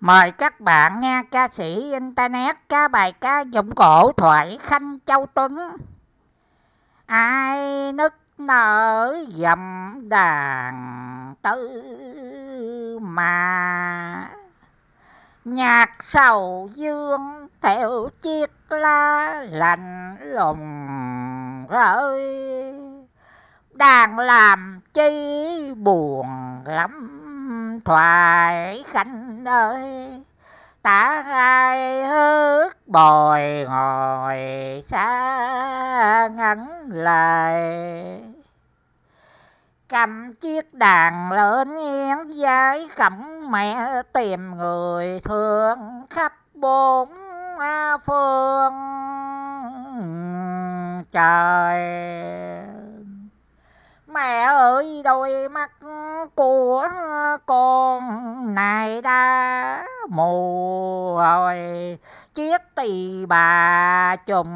Mời các bạn nghe ca sĩ Internet ca bài ca dụng cổ thoại Khanh Châu Tuấn. Ai nức nở dầm đàn tư mà Nhạc sầu dương theo chiếc la lạnh lùng rơi đàn làm chi buồn lắm anh thoại khanh ơi ta ai hước bồi ngồi xa ngắn lại cầm chiếc đàn lớn yến giấy cẩm mẹ tìm người thương khắp bốn phương trời mẹ ơi đôi mắt của con này đã mù rồi chiếc tỳ bà chùm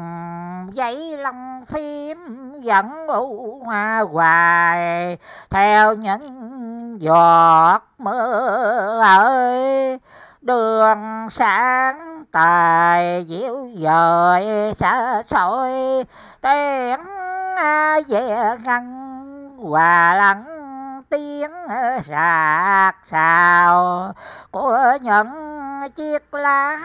giấy lông phim vẫn u hoa hoài theo những giọt mưa ơi đường sáng tài diệu dời xa xôi tiếng về ngăn hòa lắng tiếng sạc sào của những chiếc lá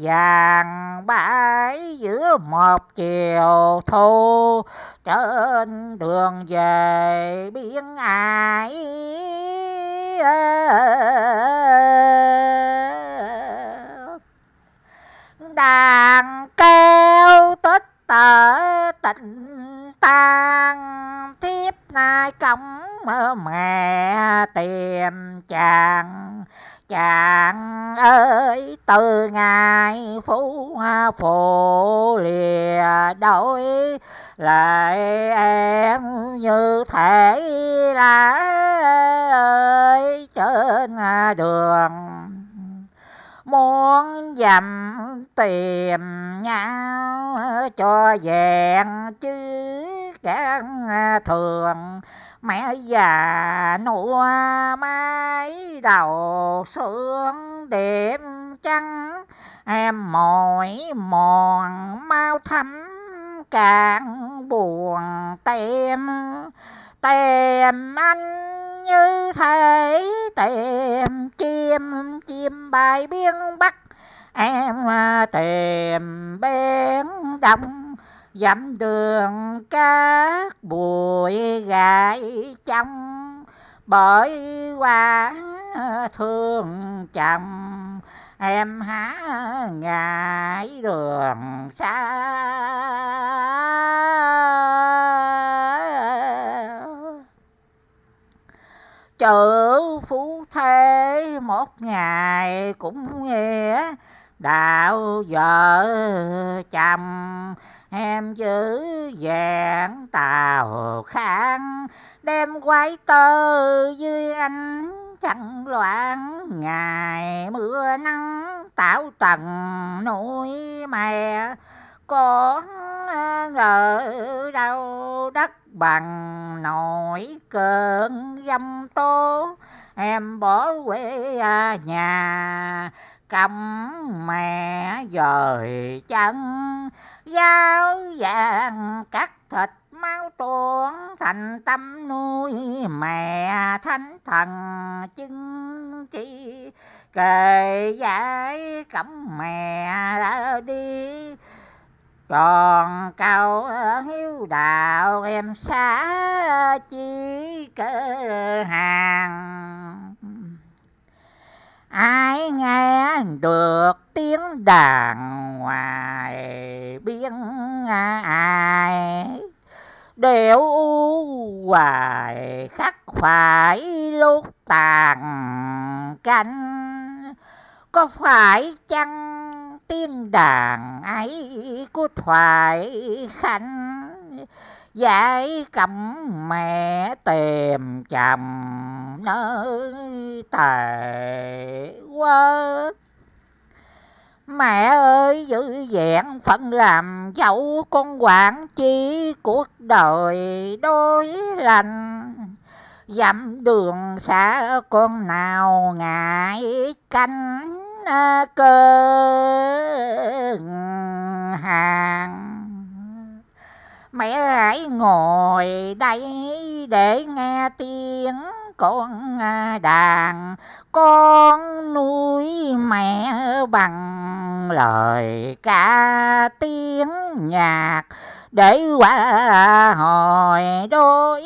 vàng bãi giữa một chiều thu trên đường về biển ải đàn kêu tích tở tình ta mai cống mẹ tìm chàng chàng ơi từ ngày phú hoa phù lìa đổi lại em như thể lá ơi trên đường muốn dặm tìm nhau cho vẹn chứ chẳng à, thường mẹ già nụ mái đầu sương đêm trắng em mỏi mòn mau thấm càng buồn tem tem anh như thể tìm chim chim bài biên bắc em à, tìm bên đông dặm đường cát bụi gãi trong bởi quả thương chồng em há ngại đường xa chữ phú thế một ngày cũng nghĩa đạo vợ chồng em giữ dạng tàu khang đem quái tơ dưới anh chẳng loạn ngày mưa nắng tạo tầng núi mẹ có ngờ đâu đất bằng nổi cơn dâm tố em bỏ quê à, nhà cầm mẹ rời chân giáo vàng cắt thịt máu tuôn thành tâm nuôi mẹ thánh thần chứng chi kề giải cẩm mẹ ra đi còn cao hiếu đạo em xá chỉ cơ hàng ai nghe được tiếng đàn ngoài biên ai đều u hoài khắc phải lúc tàn cánh có phải chăng tiếng đàn ấy của thoại khánh giải cầm mẹ tìm chầm nơi tề quốc mẹ ơi giữ vẹn phận làm dẫu con quản chi cuộc đời đối lành dặm đường xa con nào ngại canh cơ hàng mẹ hãy ngồi đây để nghe tiếng con đàn con nuôi mẹ bằng lời ca tiếng nhạc để qua hồi đôi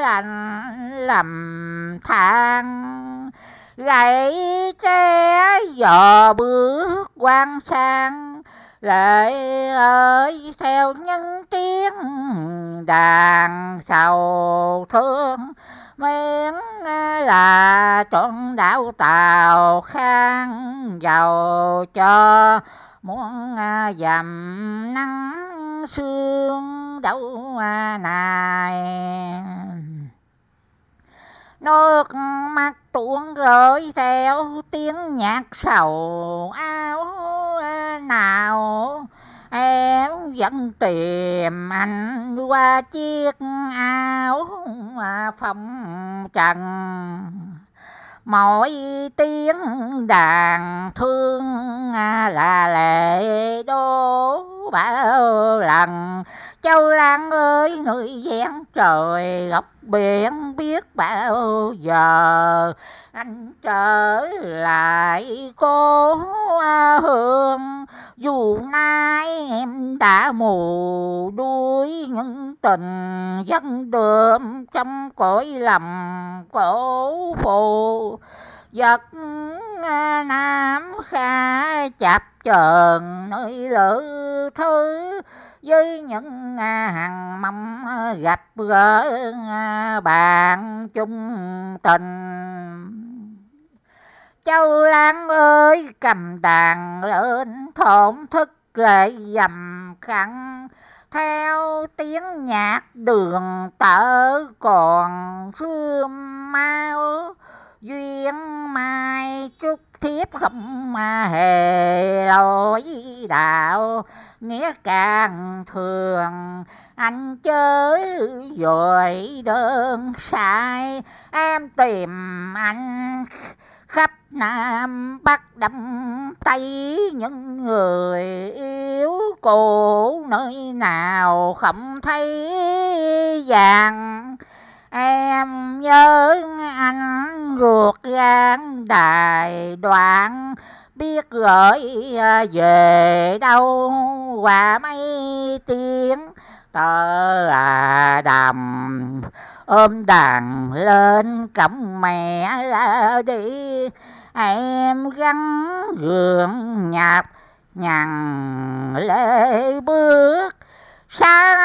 lành lầm than gãy tre dò bước quan sang lệ ơi theo nhân tiếng đàn sầu thương miễn à, là trọn đảo tàu khang giàu cho muốn à, dầm nắng sương đâu à, nài Nước mắt tuôn rơi theo tiếng nhạc sầu áo nào Em vẫn tìm anh qua chiếc áo phong trần mỗi tiếng đàn thương à, là lệ đố bao lần Châu Lan ơi người gian trời gặp biển biết bao giờ anh trở lại cô hương dù nay em đã mù đuối những tình dân đượm trong cõi lầm cổ phụ vật à, nam kha chạp chờn nơi lữ thứ với những à, hàng mâm à, gặp gỡ à, bạn chung tình Châu Lan ơi cầm đàn lên thổn thức lệ dầm khăn theo tiếng nhạc đường tở còn sương mau duyên mai chúc thiếp không mà hề lỗi đạo nghĩa càng thường anh chớ dội đơn sai em tìm anh khắp nam bắc đông tây những người yếu cổ nơi nào không thấy vàng em nhớ anh ruột gan đài đoạn biết gửi về đâu qua mấy tiếng tờ à đầm ôm đàn lên cẩm mẹ đi em gắn gượng nhạt nhằn lê bước sáng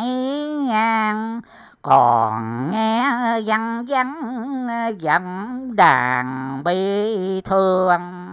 mấy nhang còn nghe văn văn dặm đàn bi thương